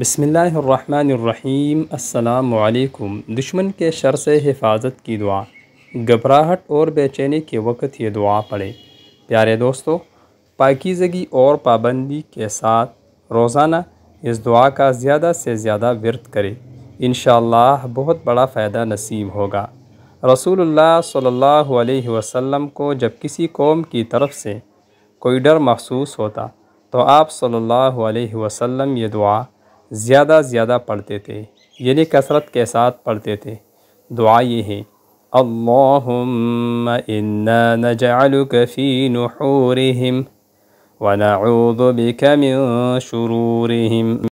بسم اللہ الرحمن الرحیم السلام علیکم دشمن کے شر سے حفاظت کی دعا گھبراہٹ اور بے چینی کے وقت یہ دعا پڑھیں پیارے دوستو پاکیزگی اور پابندی کے ساتھ روزانہ اس دعا کا زیادہ سے زیادہ ورت کرے انشاءاللہ بہت بڑا فائدہ نصیب ہوگا رسول اللہ صلی اللہ علیہ وسلم کو جب کسی قوم کی طرف سے کوئی ڈر محسوس ہوتا تو آپ صلی اللہ علیہ وسلم یہ دعا زیادہ زیادہ پڑھتے تھے یعنی کثرت کے ساتھ پڑھتے تھے دعا یہ ہے انا نجعلک فی نحورہم ونعوذ بک من شرورہم